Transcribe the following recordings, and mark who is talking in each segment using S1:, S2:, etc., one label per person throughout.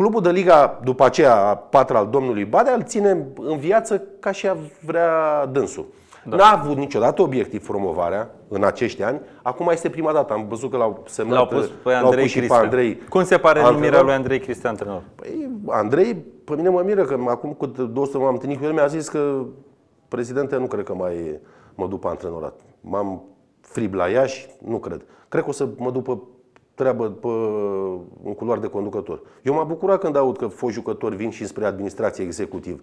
S1: Clubul de Liga, după aceea, a patra al domnului Badea, îl ține în viață ca și a vrea dânsul. Da. N-a avut niciodată obiectiv promovarea în acești ani. Acum este prima dată. Am văzut că l-au semnat, l-au pus pe Andrei, l-au pus și pe Andrei Cum se pare numirea lui Andrei Cristian antrenor? Păi, Andrei, pe mine mă miră că acum cu două săptămâni m-am întâlnit cu el, mi-a zis că prezidente nu cred că mai mă duc pe antrenorat. M-am frib la Iași, nu cred. Cred că o să mă duc pe treabă pe un culoar de conducător. Eu m-am bucurat când aud că foști jucători vin și spre administrație executiv.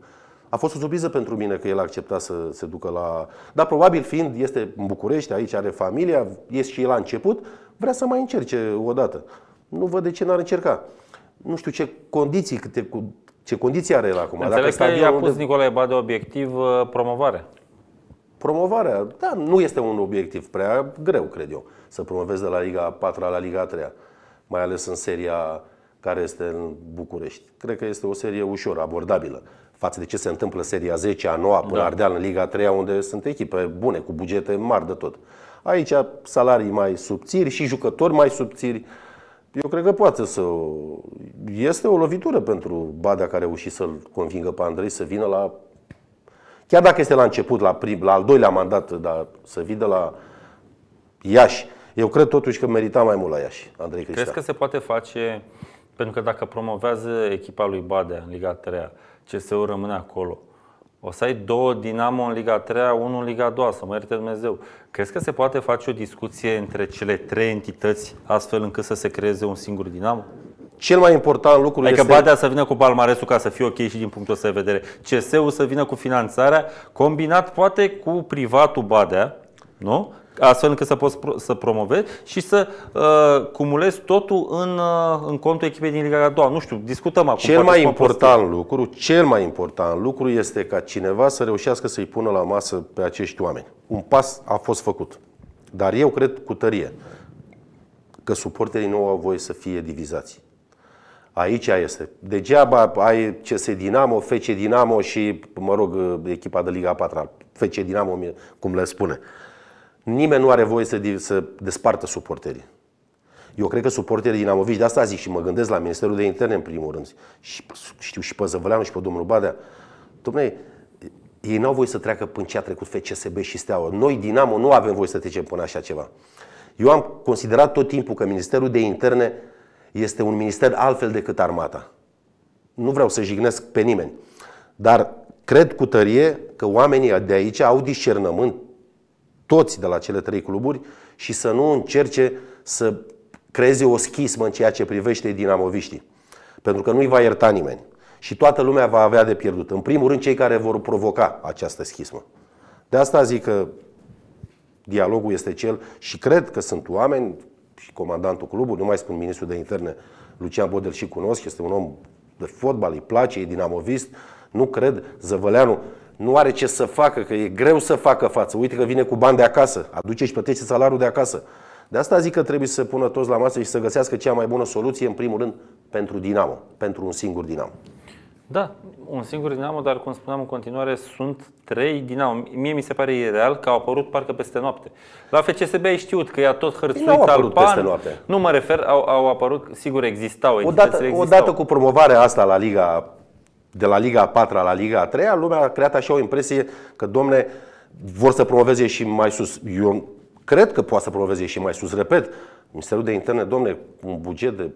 S1: A fost o surpriză pentru mine că el a acceptat să se ducă la... Dar probabil fiind, este în București, aici are familia, este și el la început, vrea să mai încerce o dată. Nu văd de ce n-ar încerca. Nu știu ce condiții, câte, ce condiții are el acum. Înțeleg Dacă că i-a pus unde... Nicolae Bade obiectiv uh, promovare. Promovarea, da, nu este un obiectiv prea greu, cred eu, să promovezi de la Liga 4 la Liga 3, mai ales în seria care este în București. Cred că este o serie ușor abordabilă față de ce se întâmplă seria 10, a 9, până da. Ardeal în Liga 3, unde sunt echipe bune, cu bugete mari de tot. Aici salarii mai subțiri și jucători mai subțiri. Eu cred că poate să... Este o lovitură pentru Badea care a reușit să-l convingă pe Andrei să vină la Chiar dacă este la început, la, prim, la al doilea mandat, dar să vii de la Iași, eu cred totuși că merita mai mult la Iași, Andrei Cristian. Crezi
S2: că se poate face, pentru că dacă promovează echipa lui Badea în Liga 3, CSU rămâne acolo, o să ai două Dinamo în Liga 3, unul în Liga 2, să mă ierte Dumnezeu. Crezi că se poate face o discuție între cele trei entități astfel încât să se creeze un singur Dinamo?
S1: Cel mai important lucru adică este... Adică Badea
S2: să vină cu palmaresul ca să fie ok și din punctul ăsta de vedere. CSU să vină cu finanțarea, combinat poate cu privatul Badea, nu? astfel încât să poți pro- să promovezi și să uh, cumulezi totul în, uh, în contul echipei din Liga a doua. Nu știu, discutăm acum. Cel mai important postul.
S1: lucru, cel mai important lucru este ca cineva să reușească să-i pună la masă pe acești oameni. Un pas a fost făcut. Dar eu cred cu tărie că suporterii nu au voie să fie divizați. Aici este. Degeaba ai CS Dinamo, FC Dinamo și, mă rog, echipa de Liga 4, FC Dinamo, cum le spune. Nimeni nu are voie să, să despartă suporterii. Eu cred că suporterii Amovici, de asta zic și mă gândesc la Ministerul de Interne în primul rând, și știu și pe Zăvăleanu și pe domnul Badea, domnule, ei n-au voie să treacă până ce a trecut FCSB și Steaua. Noi, Dinamo, nu avem voie să trecem până așa ceva. Eu am considerat tot timpul că Ministerul de Interne este un minister altfel decât armata. Nu vreau să jignesc pe nimeni, dar cred cu tărie că oamenii de aici au discernământ, toți de la cele trei cluburi, și să nu încerce să creeze o schismă în ceea ce privește dinamoviștii. Pentru că nu-i va ierta nimeni. Și toată lumea va avea de pierdut. În primul rând, cei care vor provoca această schismă. De asta zic că dialogul este cel și cred că sunt oameni și comandantul clubului, nu mai spun ministrul de interne, Lucian Bodel și cunosc, este un om de fotbal, îi place, e dinamovist, nu cred, Zăvăleanu nu are ce să facă, că e greu să facă față. Uite că vine cu bani de acasă, aduce și plătește salariul de acasă. De asta zic că trebuie să pună toți la masă și să găsească cea mai bună soluție, în primul rând, pentru Dinamo, pentru un singur Dinamo.
S2: Da, un singur Dinamo, dar cum spuneam în continuare, sunt trei Dinamo. Mie mi se pare ireal că au apărut parcă peste noapte. La FCSB ai știut că i-a tot
S1: hărțuit au apărut peste noapte.
S2: Nu mă refer, au, au apărut, sigur existau, odată, existau. Odată cu
S1: promovarea asta la Liga, de la Liga 4 la Liga 3, lumea a creat așa o impresie că, domne, vor să promoveze și mai sus. Eu cred că poate să promoveze și mai sus, repet. Ministerul de Interne, domne, un buget de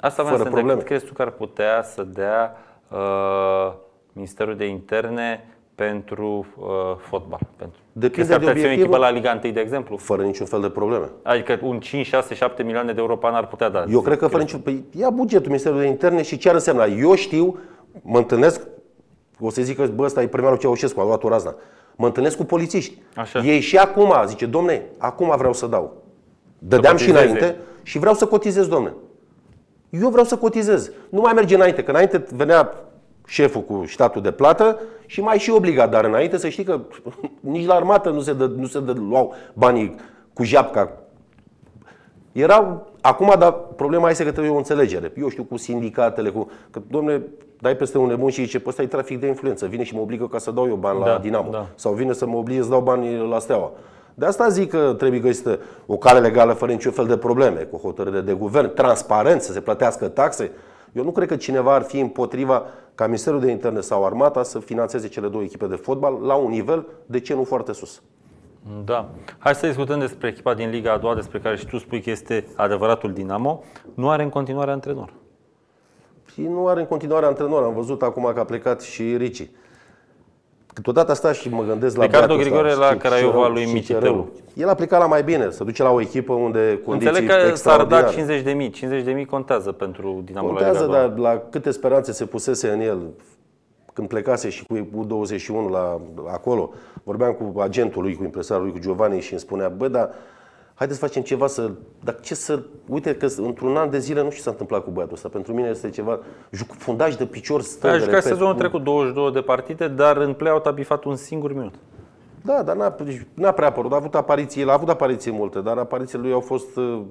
S2: Asta fără să probleme. crezi tu că ar putea să dea uh, Ministerul de Interne pentru uh, fotbal? Pentru... Depinde crezi că ar echipă la Liga 1, de exemplu? Fără niciun fel de probleme. Adică un 5, 6, 7 milioane de euro pe an ar putea da. Eu cred că fără niciun...
S1: Păi ia bugetul Ministerului de Interne și ce ar însemna? Eu știu, mă întâlnesc, o să zic că bă, ăsta e primarul Ceaușescu, a luat o razna. Mă întâlnesc cu polițiști. Așa. Ei și acum, zice, domne, acum vreau să dau. Dădeam și înainte și vreau să cotizez, domne. Eu vreau să cotizez. Nu mai merge înainte, că înainte venea șeful cu statul de plată și mai și obligat, dar înainte să știi că nici la armată nu se, dă, nu se dă, luau banii cu japca. Erau, acum, dar problema este că trebuie o înțelegere. Eu știu, cu sindicatele, cu, că, domne, dai peste un nebun și zice, ăsta păi, e trafic de influență, vine și mă obligă ca să dau eu bani da, la Dinamo. Da. Sau vine să mă oblige să dau bani la Steaua. De asta zic că trebuie găsită o cale legală fără niciun fel de probleme, cu hotărâre de guvern, transparent, să se plătească taxe. Eu nu cred că cineva ar fi împotriva ca Ministerul de Interne sau Armata să financeze cele două echipe de fotbal la un nivel, de ce nu foarte sus.
S2: Da. Hai să discutăm despre echipa din Liga a doua, despre care și tu spui că este adevăratul Dinamo. Nu are în continuare antrenor.
S1: Și nu are în continuare antrenor. Am văzut acum că a plecat și Ricci. Câteodată asta și mă gândesc la Ricardo Grigore la Craiova lui Miciteu. El a plecat la mai bine, să duce la o echipă unde condiții Înțeleg că s-ar da 50
S2: de mii. 50 de mii contează pentru Dinamo Contează, la dar
S1: la câte speranțe se pusese în el când plecase și cu U21 la, acolo, vorbeam cu agentul lui, cu impresarul lui, cu Giovanni și îmi spunea, bă, dar haideți să facem ceva să... Dar ce să... Uite că într-un an de zile nu știu ce s-a întâmplat cu băiatul ăsta. Pentru mine este ceva... Juc, fundaj de picior stâng. A jucat sezonul trecut 22 de partide, dar în play-out a bifat un singur minut. Da, dar n-a, n-a prea apărut. A avut apariții, el a avut apariții multe, dar aparițiile lui au fost... Uh,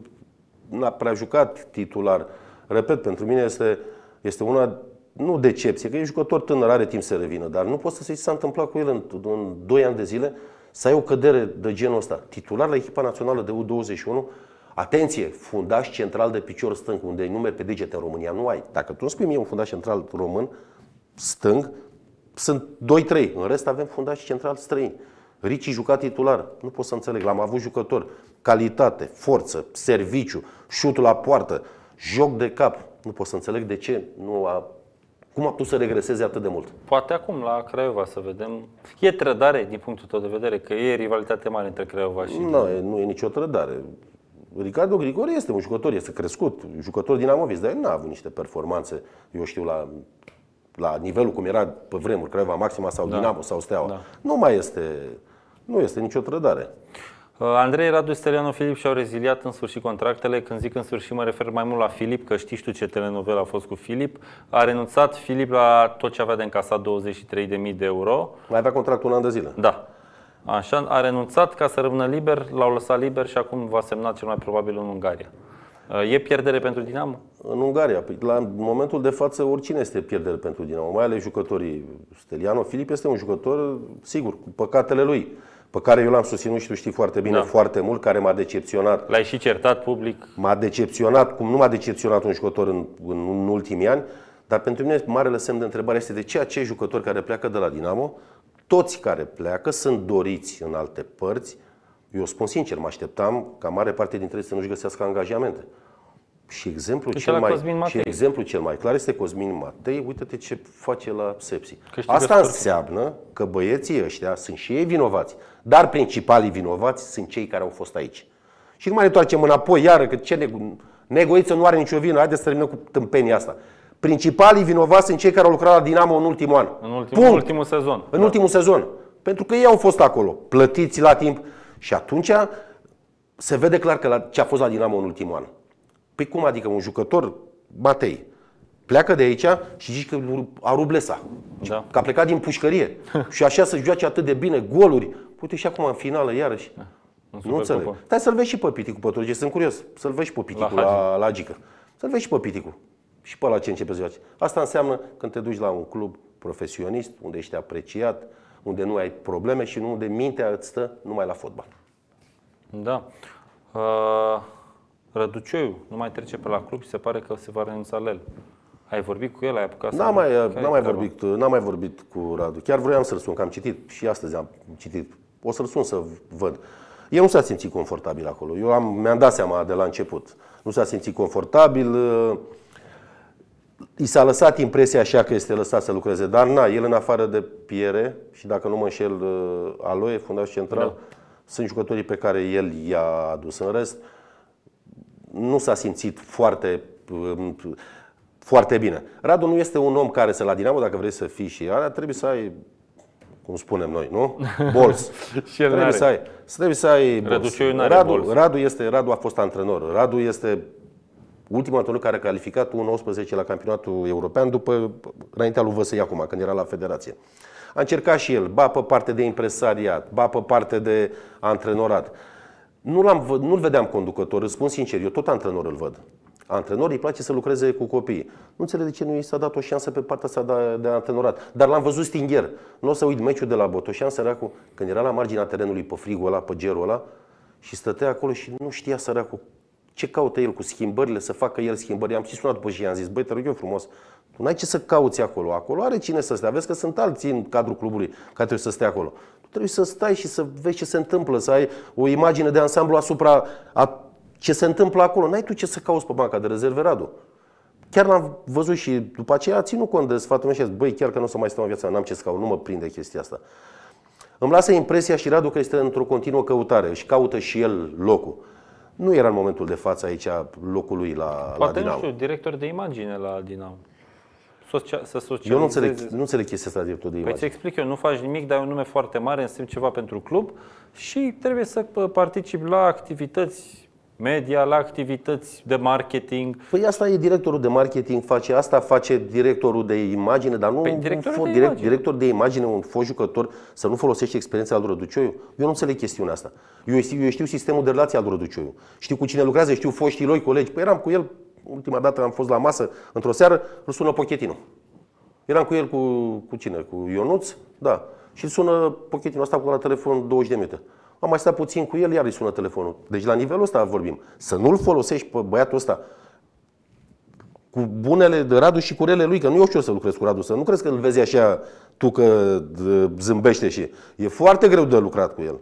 S1: n-a prea jucat titular. Repet, pentru mine este, este una nu decepție, că e jucător tânăr, are timp să revină, dar nu poți să zici ce s-a întâmplat cu el în, în 2 ani de zile să ai o cădere de genul ăsta, titular la echipa națională de U21, atenție, fundaș central de picior stâng, unde nu merg pe degete în România, nu ai. Dacă tu îmi spui mie un fundaș central român, stâng, sunt 2-3, în rest avem fundaș central străini. Ricci juca titular, nu pot să înțeleg, l-am avut jucător, calitate, forță, serviciu, șutul la poartă, joc de cap, nu pot să înțeleg de ce nu a cum a putut să regreseze atât de mult?
S2: Poate acum la Craiova să vedem. E trădare din punctul tău de vedere că e rivalitate mare între Craiova și...
S1: Nu, nu e nicio trădare. Ricardo Grigore este un jucător, este crescut, jucător din Amovis, dar el n-a avut niște performanțe, eu știu, la, la nivelul cum era pe vremuri, Craiova Maxima sau da. Dinamo sau Steaua. Da. Nu mai este, nu este nicio trădare.
S2: Uh, Andrei Radu, Stelianu Filip și-au reziliat în sfârșit contractele. Când zic în sfârșit, mă refer mai mult la Filip, că știi tu ce telenovela a fost cu Filip. A renunțat Filip la tot ce avea de încasat, 23.000 de euro.
S1: Mai avea contract un an de zile. Da.
S2: Așa, a renunțat ca să rămână liber, l-au lăsat liber și acum va semna cel mai probabil în Ungaria. Uh, e pierdere pentru Dinamo?
S1: În Ungaria. Păi, la momentul de față, oricine este pierdere pentru Dinamo, mai ales jucătorii. Stelianu Filip este un jucător, sigur, cu păcatele lui pe care eu l-am susținut și tu știi foarte bine, da. foarte mult, care m-a decepționat. L-ai și certat public? M-a decepționat, cum nu m-a decepționat un jucător în, în, în ultimii ani, dar pentru mine marele semn de întrebare este de ce acei jucători care pleacă de la Dinamo, toți care pleacă sunt doriți în alte părți. Eu spun sincer, mă așteptam ca mare parte dintre ei să nu-și găsească angajamente. Și exemplul, cel mai, și exemplul cel mai clar este Cosmin Matei. Uite-te ce face la Sepsi. Asta scurt. înseamnă că băieții ăștia sunt și ei vinovați. Dar principalii vinovați sunt cei care au fost aici. Și nu mai ne întoarcem înapoi iară, că ce ne... Negoiță nu are nicio vină. Haideți să terminăm cu tâmpenia asta. Principalii vinovați sunt cei care au lucrat la Dinamo în ultimul an. În ultimul, în ultimul sezon. În da. ultimul sezon. Pentru că ei au fost acolo, plătiți la timp. Și atunci se vede clar că la, ce a fost la Dinamo în ultimul an. Păi cum adică un jucător, Matei, pleacă de aici și zici că a rublesa. Da. Că a plecat din pușcărie. și așa să joace atât de bine, goluri. Uite și acum în finală, iarăși. Da. Nu înțeleg. Cupă. Stai să-l vezi și pe Piticu Pătrulge, sunt curios. Să-l vezi și pe Piticu la, la, la Gică. Să-l vezi și pe Piticu. Și pe la ce începe să joace. Asta înseamnă când te duci la un club profesionist, unde ești apreciat, unde nu ai probleme și unde mintea îți stă numai la fotbal.
S2: Da. Uh... Răducioiu nu mai trece pe la club și se pare că se va renunța la el. Ai vorbit cu el? Ai apucat n-am mai, n-am mai vorbit,
S1: n-am mai vorbit cu Radu. Chiar vroiam să-l sun, că am citit și astăzi am citit. O să-l sun să văd. El nu s-a simțit confortabil acolo. Eu am, mi-am dat seama de la început. Nu s-a simțit confortabil. Uh, I s-a lăsat impresia așa că este lăsat să lucreze, dar na, el în afară de Piere și dacă nu mă înșel uh, Aloe, fundaș central, da. sunt jucătorii pe care el i-a adus în rest. Uh, nu s-a simțit foarte, um, foarte bine. Radu nu este un om care să la Dinamo, dacă vrei să fii și ara, trebuie să ai cum spunem noi, nu? Bols. și el trebuie să ai. Trebuie să ai bols. Radu, bols. Radu, este, Radu a fost antrenor. Radu este ultimul antrenor care a calificat 1-18 la campionatul european după, înaintea lui Văsăi acum, când era la federație. A încercat și el, ba pe parte de impresariat, ba pe parte de antrenorat. Nu l-am, nu-l vedeam conducător, îți spun sincer, eu tot antrenor îl văd. Antrenor îi place să lucreze cu copiii. Nu înțeleg de ce nu i s-a dat o șansă pe partea asta de, de antrenorat. Dar l-am văzut stingher. Nu o să uit meciul de la Botoșan, săracul, când era la marginea terenului pe frigul ăla, pe gerul ăla, și stătea acolo și nu știa săracul ce caută el cu schimbările, să facă el schimbări. Am și sunat după și i-am zis, băi, te rog eu frumos, tu n-ai ce să cauți acolo. Acolo are cine să stea. Vezi că sunt alții în cadrul clubului care trebuie să stea acolo. Tu trebuie să stai și să vezi ce se întâmplă, să ai o imagine de ansamblu asupra a ce se întâmplă acolo. N-ai tu ce să cauți pe banca de rezerve, Radu. Chiar l-am văzut și după aceea a ținut cont de sfatul meu și a zis, băi, chiar că nu o să mai stau în viața, n-am ce să caut, nu mă prinde chestia asta. Îmi lasă impresia și Radu că este într-o continuă căutare, și caută și el locul. Nu era în momentul de față aici locului lui la, Poate la Dinamo. nu
S2: știu, director de imagine la Dinamo să socializeze. Eu nu înțeleg,
S1: nu înțeleg chestia asta dreptul de păi imagine. Păi
S2: ți explic eu, nu faci nimic, dar e un nume foarte mare, însemn ceva pentru club și trebuie să participi la activități
S1: media, la activități de marketing. Păi asta e directorul de marketing, face asta, face directorul de imagine, dar nu păi director, fo- de direct, imagine. director de imagine, un fost jucător, să nu folosești experiența al Răducioiu. Eu nu înțeleg chestiunea asta. Eu, știu, eu știu sistemul de relație al Răducioiu. Știu cu cine lucrează, știu foștii lui colegi. Păi eram cu el ultima dată am fost la masă, într-o seară, îl sună Pochettino. Eram cu el, cu, cu cine? Cu Ionuț? Da. Și îl sună Pochettino, asta cu la telefon 20 de minute. Am mai stat puțin cu el, iar îi sună telefonul. Deci la nivelul ăsta vorbim. Să nu-l folosești pe băiatul ăsta cu bunele de Radu și cu rele lui, că nu eu știu să lucrez cu Radu, să nu crezi că îl vezi așa tu că zâmbește și e foarte greu de lucrat cu el.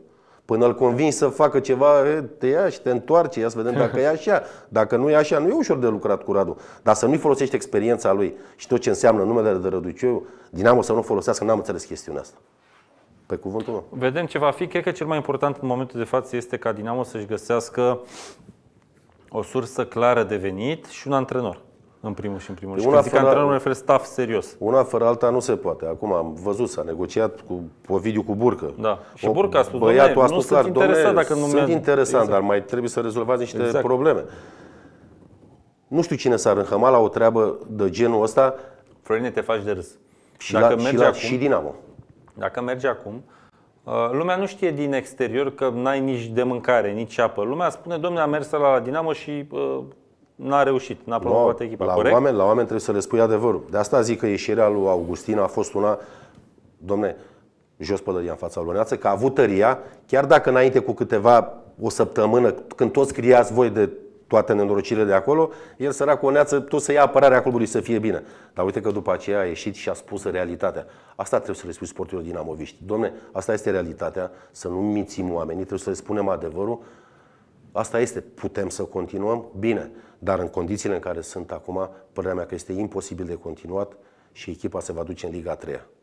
S1: Până îl convins să facă ceva, te ia și te întoarce, ia să vedem dacă e așa. Dacă nu e așa, nu e ușor de lucrat cu Radu. Dar să nu-i folosești experiența lui și tot ce înseamnă numele de Răduciu, Dinamo să nu folosească, n-am înțeles chestiunea asta. Pe cuvântul meu.
S2: Vedem ce va fi. Cred că cel mai important în momentul de față este ca Dinamo să-și găsească o sursă clară de venit și un antrenor. În primul și în primul rând. Una și fără, antrenorul
S1: refer staff serios. Una fără alta nu se poate. Acum am văzut, s-a negociat cu Ovidiu cu Burcă. Da. Și Burcă a spus, băiatul a spus clar, interesat dacă nu sunt interesant, exact. dar mai trebuie să rezolvați niște exact. probleme. Nu știu cine s-ar înhăma la o treabă de genul ăsta.
S2: Florine, te faci de râs.
S1: Și, dacă la, merge și, la, acum, și Dinamo.
S2: Dacă merge acum, uh, lumea nu știe din exterior că n-ai nici de mâncare, nici apă. Lumea spune, domnule, a mers la Dinamo și uh, n-a reușit, n-a promovat echipa, la corect? Oameni,
S1: la oameni trebuie să le spui adevărul. De asta zic că ieșirea lui Augustin a fost una, domne, jos pălăria în fața lui că a avut tăria, chiar dacă înainte cu câteva o săptămână, când toți scriați voi de toate nenorocirile de acolo, el săra cu oneață tot să ia apărarea clubului să fie bine. Dar uite că după aceea a ieșit și a spus realitatea. Asta trebuie să le spui sportivilor dinamoviști. Domne, asta este realitatea, să nu mințim oamenii, trebuie să le spunem adevărul, Asta este, putem să continuăm? Bine, dar în condițiile în care sunt acum, părerea mea că este imposibil de continuat și echipa se va duce în Liga 3